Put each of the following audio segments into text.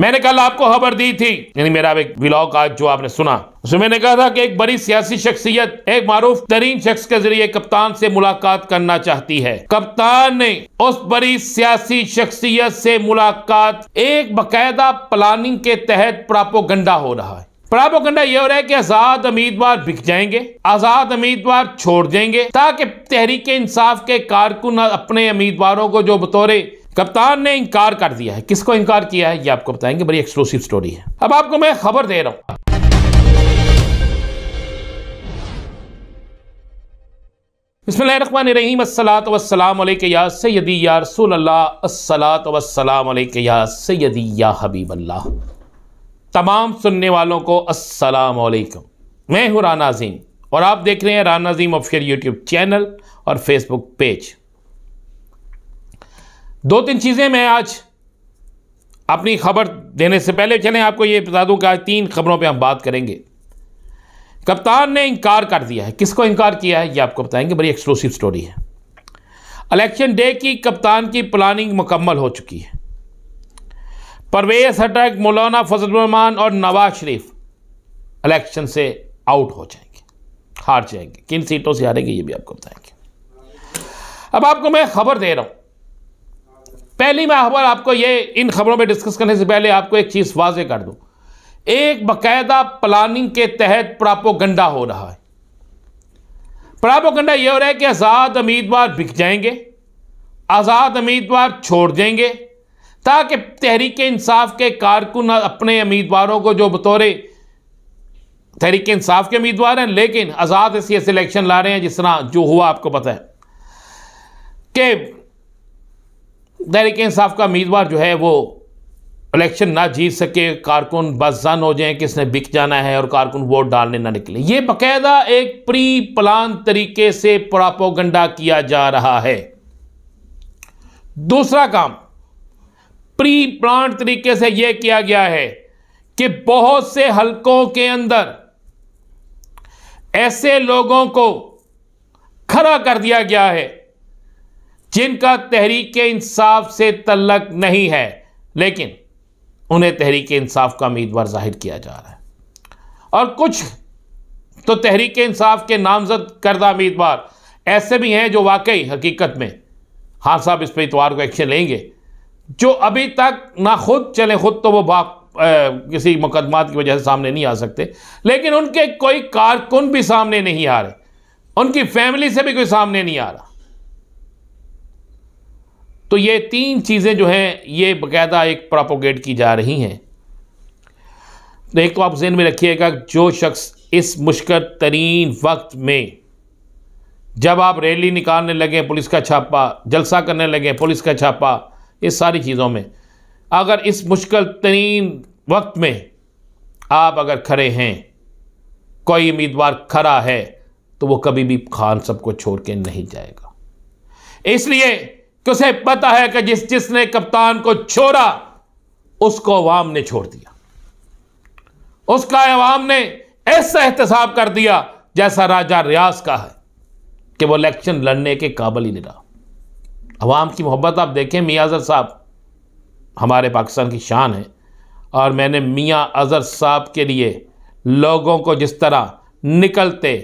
मैंने कल आपको खबर दी थी यानी मेरा एक ब्लॉग आज जो आपने सुना उसमें मैंने कहा था कि एक बड़ी सियासी शख्सियत एक मारूफ तरीन शख्स के जरिए कप्तान से मुलाकात करना चाहती है कप्तान ने उस बड़ी सियासी शख्सियत से मुलाकात एक बाकायदा प्लानिंग के तहत प्रापोगंडा हो रहा है प्रापोगंडा यह हो रहा है कि आजाद उम्मीदवार बिक जाएंगे आजाद उम्मीदवार छोड़ देंगे ताकि तहरीक इंसाफ के कारकुन अपने उम्मीदवारों को जो बतौरे कप्तान ने इंकार कर दिया है किसको इंकार किया है ये आपको बताएंगे बड़ी एक्सक्लूसिव स्टोरी है अब आपको मैं खबर दे रहा हूं बसमीम वसलाम या सैदी या रसूल असलातम या सैदी या हबीब अल्लाह तमाम सुनने वालों को असलम मैं हूँ राना अजीम और आप देख रहे हैं Rana Azeem official YouTube channel और फेसबुक पेज दो तीन चीज़ें मैं आज अपनी खबर देने से पहले चलें आपको ये बता दूँ कि आज तीन खबरों पे हम बात करेंगे कप्तान ने इनकार कर दिया है किसको इनकार किया है ये आपको बताएंगे बड़ी एक्सक्लूसिव स्टोरी है इलेक्शन डे की कप्तान की प्लानिंग मुकम्मल हो चुकी है परवेज हटक मौलाना फजलरहमान और नवाज शरीफ इलेक्शन से आउट हो जाएंगे हार जाएंगे किन सीटों से हारेंगे ये भी आपको बताएंगे अब आपको मैं खबर दे रहा हूँ पहली मैं खबर आपको ये इन खबरों में डिस्कस करने से पहले आपको एक चीज़ वाजे कर दूं एक बाकायदा प्लानिंग के तहत प्रापोगंडा हो रहा है प्रापोगंडा यह हो रहा है कि आज़ाद उम्मीदवार बिक जाएंगे आज़ाद उम्मीदवार छोड़ देंगे ताकि तहरीक इंसाफ के कारकुन अपने उम्मीदवारों को जो बतौरे तहरीक इंसाफ के उम्मीदवार हैं लेकिन आज़ाद ऐसी ऐसे इलेक्शन ला रहे हैं जिस तरह जो हुआ आपको पता है कि तहरीक इंसाफ का उम्मीदवार जो है वो इलेक्शन ना जीत सके कारकुन बस जन हो जाए किसने बिक जाना है और कारकुन वोट डालने ना निकले ये बाकायदा एक प्री प्लान तरीके से प्रापोगंडा किया जा रहा है दूसरा काम प्री प्लान तरीके से यह किया गया है कि बहुत से हलकों के अंदर ऐसे लोगों को खड़ा कर दिया गया है जिनका तहरीक इंसाफ से तल्लक नहीं है लेकिन उन्हें तहरीक इंसाफ का उम्मीदवार जाहिर किया जा रहा है और कुछ तो तहरीक इंसाफ के नामजद करदा उम्मीदवार ऐसे भी हैं जो वाकई हकीकत में हाँ साहब इस पर इतवार को एक्शन लेंगे जो अभी तक ना खुद चले खुद तो वो बाप किसी मुकदमात की वजह से सामने नहीं आ सकते लेकिन उनके कोई कारकुन भी सामने नहीं आ रहे उनकी फैमिली से भी कोई सामने नहीं आ रहा तो ये तीन चीज़ें जो हैं ये बाकायदा एक प्रोपोगेट की जा रही हैं तो एक तो आप जहन में रखिएगा जो शख्स इस मुश्किल तरीन वक्त में जब आप रैली निकालने लगे पुलिस का छापा जलसा करने लगे पुलिस का छापा ये सारी चीज़ों में अगर इस मुश्किल तरीन वक्त में आप अगर खड़े हैं कोई उम्मीदवार खड़ा है तो वो कभी भी खान सबको छोड़ के नहीं जाएगा इसलिए उसे पता है कि जिस जिसने कप्तान को छोड़ा उसको अवाम ने छोड़ दिया उसका अवाम ने ऐसा एहतसाब कर दिया जैसा राजा रियाज का है कि वो इलेक्शन लड़ने के काबल ही नहीं रहा अवाम की मोहब्बत आप देखें मियाँ अजहर साहब हमारे पाकिस्तान की शान है और मैंने मियाँ अजहर साहब के लिए लोगों को जिस तरह निकलते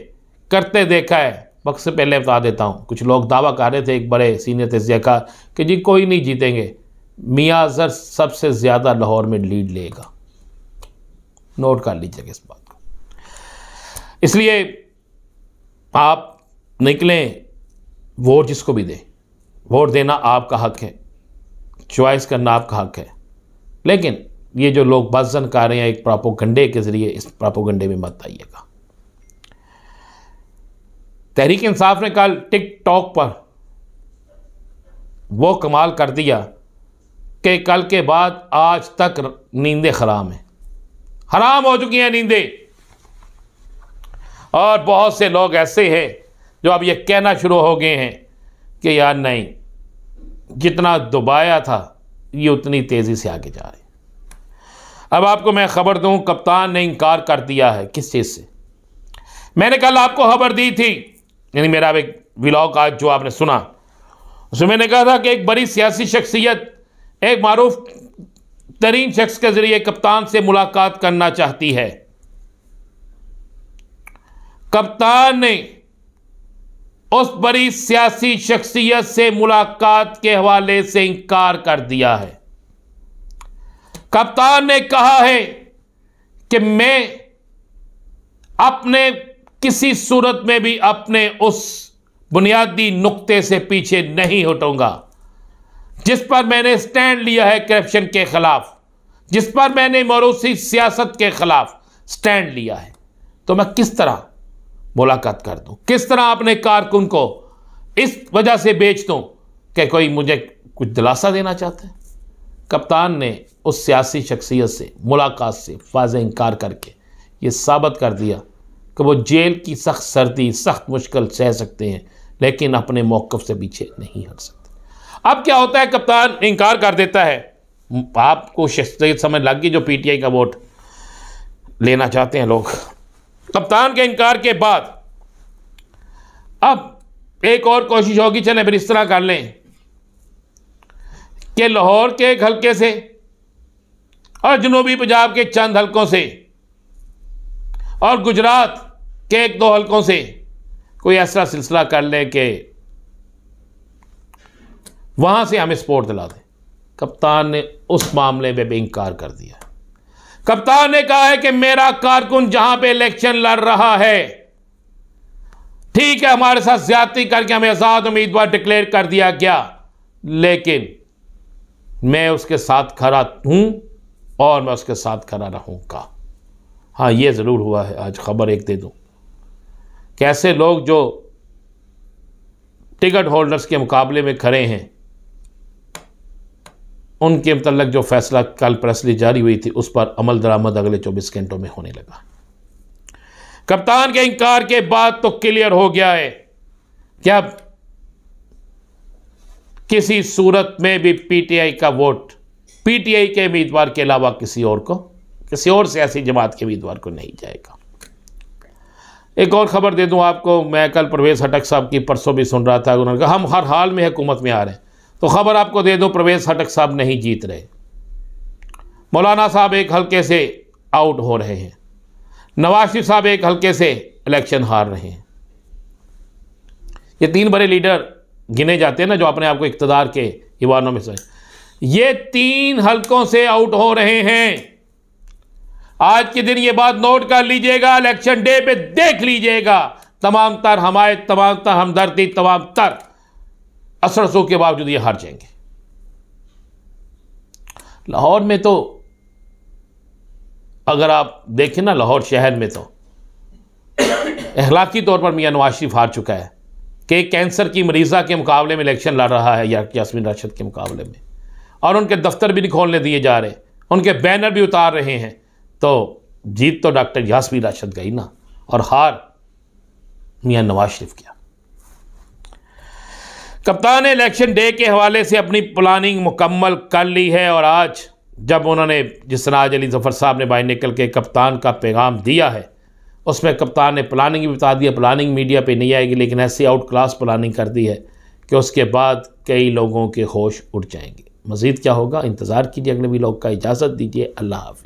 करते देखा है वक्त से पहले बता देता हूँ कुछ लोग दावा कर रहे थे एक बड़े सीनियर तजिया का कि जी कोई नहीं जीतेंगे मियाँ अजहर सबसे ज़्यादा लाहौर में लीड लेगा नोट कर लीजिएगा इस बात को इसलिए आप निकलें वोट जिसको भी दें वोट देना आपका हक है चॉइस करना आपका हक है लेकिन ये जो लोग बजन कर रहे हैं एक प्रापोगंडे के ज़रिए इस प्रापोगंडे में मत आइएगा तहरीक इंसाफ ने कल टिकटॉक पर वो कमाल कर दिया कि कल के बाद आज तक नींदें हराम हैं हराम हो चुकी हैं नींदें और बहुत से लोग ऐसे हैं जो अब ये कहना शुरू हो गए हैं कि यार नहीं जितना दुबाया था ये उतनी तेज़ी से आगे जा रहे अब आपको मैं ख़बर दूं कप्तान ने इनकार कर दिया है किस चीज़ से मैंने कल आपको खबर दी थी यानी मेरा एक व्लॉग आज जो आपने सुना उसमें मैंने कहा था कि एक बड़ी सियासी शख्सियत एक मरूफ तरीन शख्स के ज़रिए कप्तान से मुलाकात करना चाहती है कप्तान ने उस बड़ी सियासी शख्सियत से मुलाकात के हवाले से इनकार कर दिया है कप्तान ने कहा है कि मैं अपने किसी सूरत में भी अपने उस बुनियादी नुक्ते से पीछे नहीं हटूंगा जिस पर मैंने स्टैंड लिया है करप्शन के ख़िलाफ़ जिस पर मैंने मौरूसी सियासत के ख़िलाफ़ स्टैंड लिया है तो मैं किस तरह मुलाकात कर दूं किस तरह अपने कारकुन को इस वजह से बेच दूं कि कोई मुझे कुछ दिलासा देना चाहता है कप्तान ने उस सियासी शख्सियत से मुलाकात से फाज इनकार करके ये साबित कर दिया कि वो जेल की सख्त सर्दी सख्त मुश्किल सह सकते हैं लेकिन अपने मौक़ से पीछे नहीं हट सकते अब क्या होता है कप्तान इनकार कर देता है आपको शख्सियत समझ लग गई जो पीटीआई का वोट लेना चाहते हैं लोग कप्तान के इनकार के बाद अब एक और कोशिश होगी चले फिर इस तरह कर लें कि लाहौर के एक हल्के से और जनूबी पंजाब के चंद हल्कों से और गुजरात के एक दो हलकों से कोई ऐसा सिलसिला कर ले कि वहां से हमें सपोर्ट दिला दें कप्तान ने उस मामले में भी इनकार कर दिया कप्तान ने कहा है कि मेरा कारकुन जहां पे इलेक्शन लड़ रहा है ठीक है हमारे साथ ज्यादती करके हमें आज़ाद उम्मीदवार डिक्लेयर कर दिया गया लेकिन मैं उसके साथ खड़ा हूं और मैं उसके साथ खड़ा रहूंगा हाँ ये ज़रूर हुआ है आज ख़बर एक दे दूँ कैसे लोग जो टिकट होल्डर्स के मुकाबले में खड़े हैं उनके मतलब जो फैसला कल प्रेसली जारी हुई थी उस पर अमल दरामद अगले चौबीस घंटों में होने लगा कप्तान के इंकार के बाद तो क्लियर हो गया है कि किसी सूरत में भी पीटीआई का वोट पीटीआई के उम्मीदवार के अलावा किसी और को किसी और सियासी जमात के उम्मीदवार को नहीं जाएगा एक और ख़बर दे दूँ आपको मैं कल परवेज़ हटक साहब की परसों भी सुन रहा था उन्होंने कहा हम हर हाल में हुकूमत में आ रहे हैं तो ख़बर आपको दे दूँ परवेज़ हटक साहब नहीं जीत रहे मौलाना साहब एक हल्के से आउट हो रहे हैं नवाज शरीफ साहब एक हल्के से इलेक्शन हार रहे हैं ये तीन बड़े लीडर गिने जाते हैं ना जो अपने आप को इकतदार के ईवानों में से ये तीन हल्कों से आउट हो रहे हैं आज के दिन ये बात नोट कर लीजिएगा इलेक्शन डे पे देख लीजिएगा तमाम तर हमारे तमाम तर हमदर्दी तमाम तर असर सो के बावजूद ये हार जाएंगे लाहौर में तो अगर आप देखें ना लाहौर शहर में तो अखलाकी तौर पर मियाँ नवाज शरीफ हार चुका है कि कैंसर की मरीज़ा के मुकाबले में इलेक्शन लड़ रहा है या राशद के मुकाबले में और उनके दफ्तर भी नहीं खोलने दिए जा रहे उनके बैनर भी उतार रहे हैं तो जीत तो डॉक्टर यासमी राशद गई ना और हार मियां नवाज शरीफ किया कप्तान ने इलेक्शन डे के हवाले से अपनी प्लानिंग मुकम्मल कर ली है और आज जब उन्होंने जिस तरह आज अली जफ़र साहब ने बाहर निकल के कप्तान का पैगाम दिया है उसमें कप्तान ने प्लानिंग भी बता दी है प्लानिंग मीडिया पे नहीं आएगी लेकिन ऐसी आउट क्लास प्लानिंग कर दी है कि उसके बाद कई लोगों के होश उठ जाएंगे मज़ीद क्या होगा इंतज़ार कीजिए अगले भी लोग का इजाज़त दीजिए अल्लाह हाफि